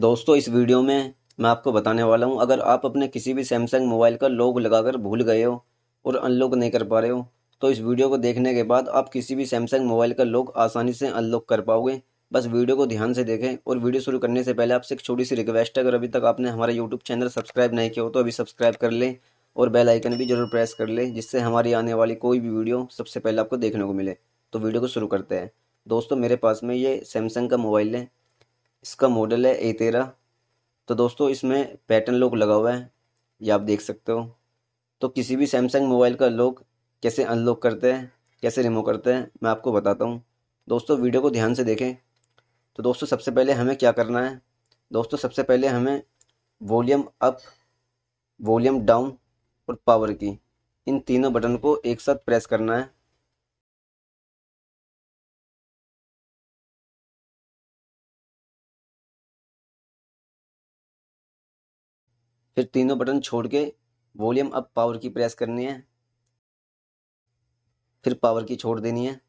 दोस्तों इस वीडियो में मैं आपको बताने वाला हूं अगर आप अपने किसी भी सैमसंग मोबाइल का लॉक लगाकर भूल गए हो और अनलॉक नहीं कर पा रहे हो तो इस वीडियो को देखने के बाद आप किसी भी सैमसंग मोबाइल का लॉक आसानी से अनलॉक कर पाओगे बस वीडियो को ध्यान से देखें और वीडियो शुरू करने से पहले आपसे एक छोटी सी रिक्वेस्ट है अगर अभी तक आपने हमारा यूट्यूब चैनल सब्सक्राइब नहीं किया हो तो अभी सब्सक्राइब कर लें और बेल आइकन भी जरूर प्रेस कर लें जिससे हमारी आने वाली कोई भी वीडियो सबसे पहले आपको देखने को मिले तो वीडियो को शुरू करते हैं दोस्तों मेरे पास में ये सैमसंग का मोबाइल है इसका मॉडल है ए तेरह तो दोस्तों इसमें पैटर्न लॉक लगा हुआ है ये आप देख सकते हो तो किसी भी सैमसंग मोबाइल का लॉक कैसे अनलॉक करते हैं कैसे रिमूव करते हैं मैं आपको बताता हूँ दोस्तों वीडियो को ध्यान से देखें तो दोस्तों सबसे पहले हमें क्या करना है दोस्तों सबसे पहले हमें वॉल्यूम अप वॉल्यूम डाउन और पावर की इन तीनों बटन को एक साथ प्रेस करना है फिर तीनों बटन छोड़ के वॉल्यूम अप पावर की प्रेस करनी है फिर पावर की छोड़ देनी है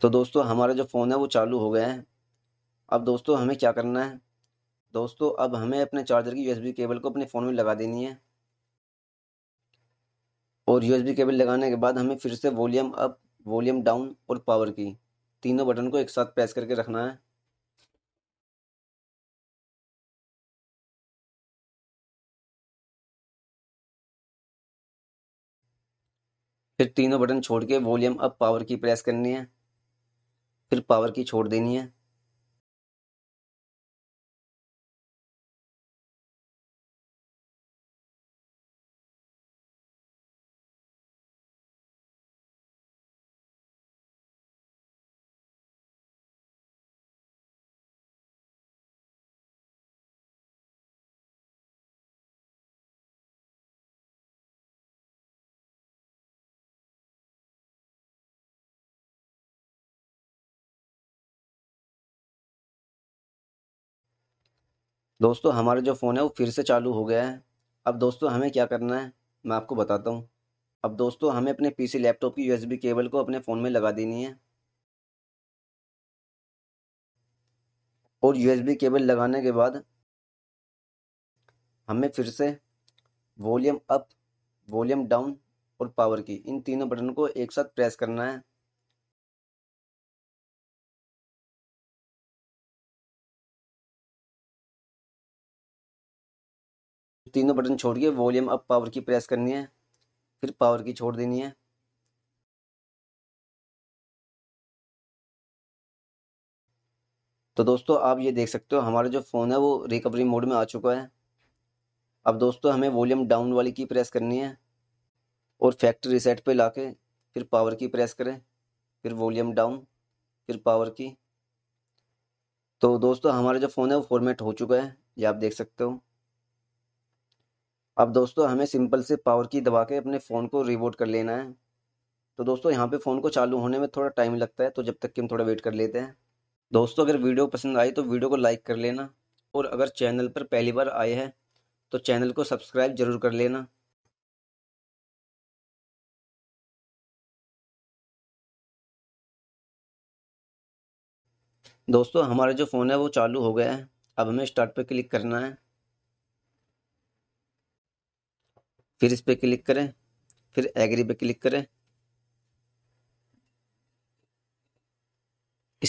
तो दोस्तों हमारा जो फ़ोन है वो चालू हो गया है अब दोस्तों हमें क्या करना है दोस्तों अब हमें अपने चार्जर की यूएसबी केबल को अपने फ़ोन में लगा देनी है और यूएसबी केबल लगाने के बाद हमें फिर से वॉल्यूम अप वॉल्यूम डाउन और पावर की तीनों बटन को एक साथ प्रेस करके रखना है फिर तीनों बटन छोड़ के वॉल्यूम अप पावर की प्रेस करनी है फिर पावर की छोड़ देनी है दोस्तों हमारा जो फ़ोन है वो फिर से चालू हो गया है अब दोस्तों हमें क्या करना है मैं आपको बताता हूँ अब दोस्तों हमें अपने पीसी लैपटॉप की यूएसबी केबल को अपने फ़ोन में लगा देनी है और यूएसबी केबल लगाने के बाद हमें फिर से वॉल्यूम अप वॉल्यूम डाउन और पावर की इन तीनों बटन को एक साथ प्रेस करना है तीनों बटन छोड़ के वॉल्यूम अप पावर की प्रेस करनी है फिर पावर की छोड़ देनी है तो दोस्तों आप ये देख सकते हो हमारा जो फ़ोन है वो रिकवरी मोड में आ चुका है अब दोस्तों हमें वॉल्यूम डाउन वाली की प्रेस करनी है और फैक्ट्री रिसेट पे लाके फिर पावर की प्रेस करें फिर वॉल्यूम डाउन फिर पावर की तो दोस्तों हमारा जो फ़ोन है वो फॉर्मेट हो चुका है ये आप देख सकते हो अब दोस्तों हमें सिंपल से पावर की दबा के अपने फ़ोन को रिवोट कर लेना है तो दोस्तों यहाँ पे फ़ोन को चालू होने में थोड़ा टाइम लगता है तो जब तक कि हम थोड़ा वेट कर लेते हैं दोस्तों अगर वीडियो पसंद आई तो वीडियो को लाइक कर लेना और अगर चैनल पर पहली बार आए हैं तो चैनल को सब्सक्राइब जरूर कर लेना दोस्तों हमारा जो फ़ोन है वो चालू हो गया है अब हमें स्टार्ट पर क्लिक करना है फिर इस पर क्लिक करें फिर एग्री पे क्लिक करें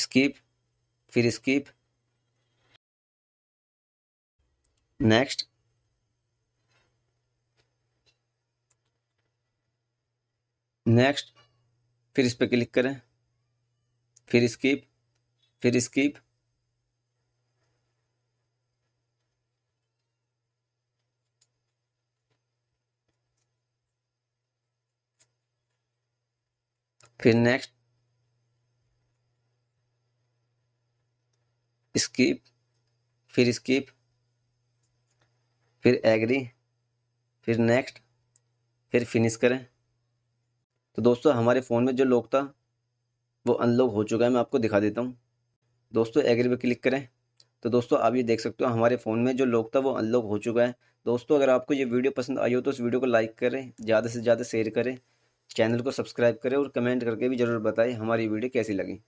स्कीप फिर स्कीप नेक्स्ट नेक्स्ट फिर इस पर क्लिक करें फिर स्कीप फिर स्कीप फिर नेक्स्ट स्कीप फिर स्कीप फिर एग्री फिर नेक्स्ट फिर फिनिश करें तो दोस्तों हमारे फ़ोन में जो लॉक था वो अनलॉक हो चुका है मैं आपको दिखा देता हूँ दोस्तों एग्री पर क्लिक करें तो दोस्तों आप ये देख सकते हो हमारे फ़ोन में जो लॉक था वो अनलॉक हो चुका है दोस्तों अगर आपको ये वीडियो पसंद आई हो तो उस वीडियो को लाइक करें ज़्यादा से ज़्यादा शेयर करें चैनल को सब्सक्राइब करें और कमेंट करके भी ज़रूर बताएं हमारी वीडियो कैसी लगी